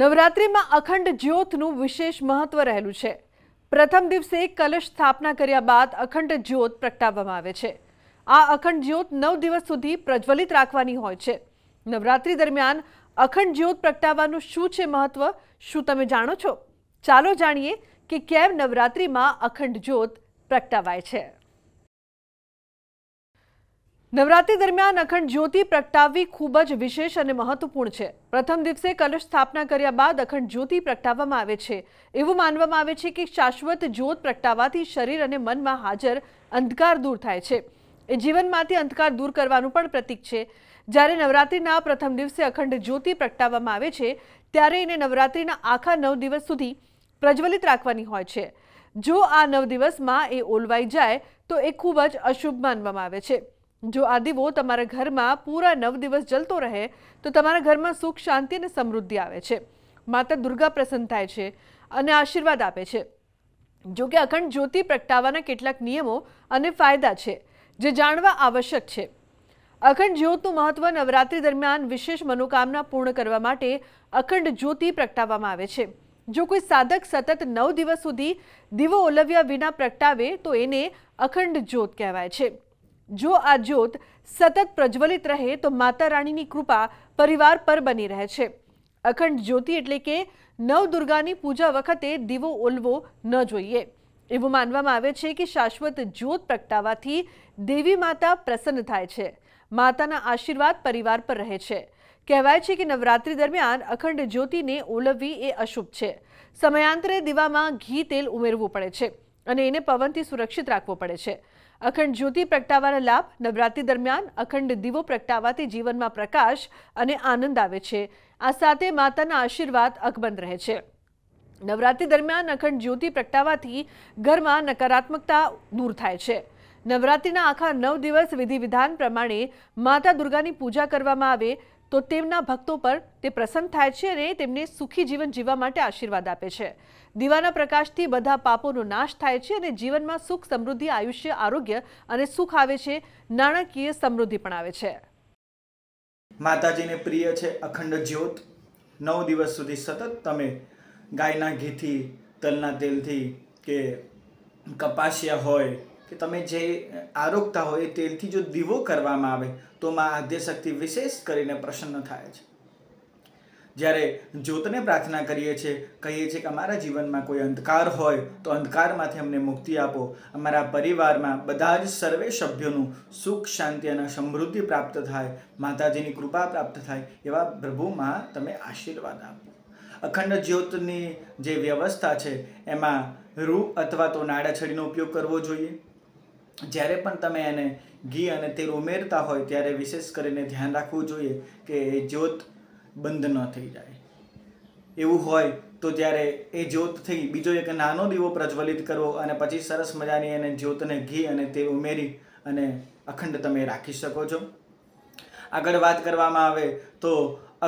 નવરાત્રિમાં અખંડ જ્યોતનું વિશેષ મહત્વ રહેલું છે પ્રથમ દિવસે કલશ સ્થાપના કર્યા બાદ અખંડ જ્યોત પ્રગટાવવામાં આવે છે આ અખંડ જ્યોત નવ દિવસ સુધી પ્રજ્વલિત રાખવાની હોય છે નવરાત્રિ દરમિયાન અખંડ જ્યોત પ્રગટાવવાનું શું છે મહત્વ શું તમે જાણો છો ચાલો જાણીએ કે કેમ નવરાત્રિમાં અખંડ જ્યોત પ્રગટાવાય છે નવરાત્રી દરમિયાન અખંડ જ્યોતિ પ્રગટાવવી ખૂબ જ વિશેષ અને મહત્વપૂર્ણ છે પ્રથમ દિવસે કલશ સ્થાપના કર્યા બાદ અખંડ જ્યોતિ પ્રગટાવવામાં આવે છે એવું માનવામાં આવે છે કે શાશ્વત જ્યોત પ્રગટાવવાથી શરીર અને મનમાં હાજર અંધકાર દૂર થાય છે એ જીવનમાંથી અંધકાર દૂર કરવાનું પણ પ્રતીક છે જ્યારે નવરાત્રિના પ્રથમ દિવસે અખંડ જ્યોતિ પ્રગટાવવામાં આવે છે ત્યારે એને નવરાત્રિના આખા નવ દિવસ સુધી પ્રજ્વલિત રાખવાની હોય છે જો આ નવ દિવસમાં એ ઓલવાઈ જાય તો એ ખૂબ જ અશુભ માનવામાં આવે છે જો આદીવો તમારા ઘર માં પૂરા નવ દિવસ জ্বলતો રહે તો તમારા ઘર માં સુખ શાંતિ અને સમૃદ્ધિ આવે છે માતા દુર્ગા પ્રસન્ન થાય છે અને આશીર્વાદ આપે છે જો કે અખંડ જ્યોતિ પ્રગટાવવાના કેટલાક નિયમો અને ફાયદા છે જે જાણવા આવશ્યક છે અખંડ જ્યોત નું મહત્વ નવરાત્રી દરમિયાન વિશેષ મનોકામના પૂર્ણ કરવા માટે અખંડ જ્યોતિ પ્રગટાવવામાં આવે છે જો કોઈ સાધક સતત નવ દિવસ સુધી દીવો ઓલવ્યા વિના પ્રગટાવે તો એને અખંડ જ્યોત કહેવાય છે જો આ જ્યોત સતત પ્રજ્વલિત રહે તો માતા રાણીની કૃપા પરિવાર પર બની રહે છે અખંડ જ્યોતિ એટલે કે નવદુર્ગાની પૂજા વખતે દીવો ઓલવો ન જોઈએ એવું માનવામાં આવે છે કે શાશ્વત જ્યોત પ્રગટાવાથી દેવી માતા પ્રસન્ન થાય છે માતાના આશીર્વાદ પરિવાર પર રહે છે કહેવાય છે કે નવરાત્રી દરમિયાન અખંડ જ્યોતિને ઓલવવી એ અશુભ છે સમયાંતરે દીવામાં ઘી તેલ ઉમેરવું પડે છે અને એને પવનથી સુરક્ષિત રાખવો પડે છે અખંડ જ્યોતિ પ્રગટાવવા લાભ નવરાત્રી દરમિયાન અખંડ દીવો પ્રગટાવવાથી જીવનમાં પ્રકાશ અને આનંદ આવે છે આ સાથે માતાના આશીર્વાદ અકબંધ રહે છે નવરાત્રી દરમિયાન અખંડ જ્યોતિ પ્રગટાવવાથી ઘર માં નકારાત્મકતા દૂર થાય છે નવરાત્રીના આખા 9 દિવસ વિવિધાન પ્રમાણે માતા દુર્ગાની પૂજા કરવામાં આવે તો તેમના ભક્તો પર તે પ્રસન્ન થાય છે અને તેમને સુખી જીવન જીવવા માટે આશીર્વાદ આપે છે દીવાના પ્રકાશથી બધા પાપોનો નાશ થાય છે અને જીવનમાં સુખ સમૃદ્ધિ આયુષ્ય આરોગ્ય અને સુખ આવે છે નાણાકીય સમૃદ્ધિ પણ આવે છે માતાજીને પ્રિય છે અખંડ જ્યોત નવ દિવસ સુધી સતત તમે ગાયના ઘીથી તલના તેલથી કે કપાસિયા હોય કે તમે જે આરોગતા હોય એ તેલથી જો દીવો કરવામાં આવે તો મા આદ્યશક્તિ વિશેષ કરીને પ્રસન્ન થાય છે જ્યારે જ્યોતને પ્રાર્થના કરીએ છીએ કહીએ છીએ કે અમારા જીવનમાં કોઈ અંધકાર હોય તો અંધકારમાંથી અમને મુક્તિ આપો અમારા પરિવારમાં બધા જ સર્વે સભ્યોનું સુખ શાંતિ અને સમૃદ્ધિ પ્રાપ્ત થાય માતાજીની કૃપા પ્રાપ્ત થાય એવા પ્રભુમાં તમે આશીર્વાદ આપો અખંડ જ્યોતની જે વ્યવસ્થા છે એમાં રૂ અથવા તો નાડાછડીનો ઉપયોગ કરવો જોઈએ જ્યારે પણ તમે એને ઘી અને તેલ ઉમેરતા હોય ત્યારે વિશેષ કરીને ધ્યાન રાખવું જોઈએ કે એ જ્યોત બંધ ન થઈ જાય એવું હોય તો ત્યારે એ જ્યોત થઈ બીજો એક નાનો દીવો પ્રજ્વલિત કરવો અને પછી સરસ મજાની એને જ્યોતને ઘી અને તેલ ઉમેરી અને અખંડ તમે રાખી શકો છો આગળ વાત કરવામાં આવે તો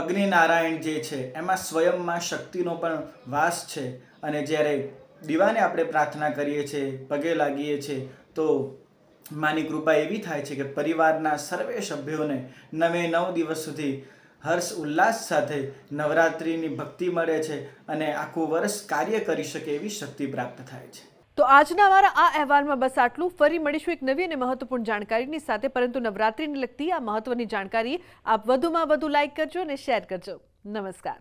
અગ્નિનારાયણ જે છે એમાં સ્વયંમાં શક્તિનો પણ વાસ છે અને જ્યારે દીવાને આપણે પ્રાર્થના કરીએ છીએ પગે લાગીએ છીએ તો માની કૃપા એવી થાય છે કે પરિવારના સર્વે સભ્યોને નવે નવ દિવસ સુધી હર્ષ ઉલ્લાસ સાથે નવરાત્રિની ભક્તિ મળે છે અને આખું વર્ષ કાર્ય કરી શકે એવી શક્તિ પ્રાપ્ત થાય છે તો આજના મારા આ અહેવાલમાં બસ આટલું ફરી મળીશું એક નવી અને મહત્વપૂર્ણ જાણકારીની સાથે પરંતુ નવરાત્રિને લગતી આ મહત્વની જાણકારી આપ વધુમાં વધુ લાઇક કરજો અને શેર કરજો નમસ્કાર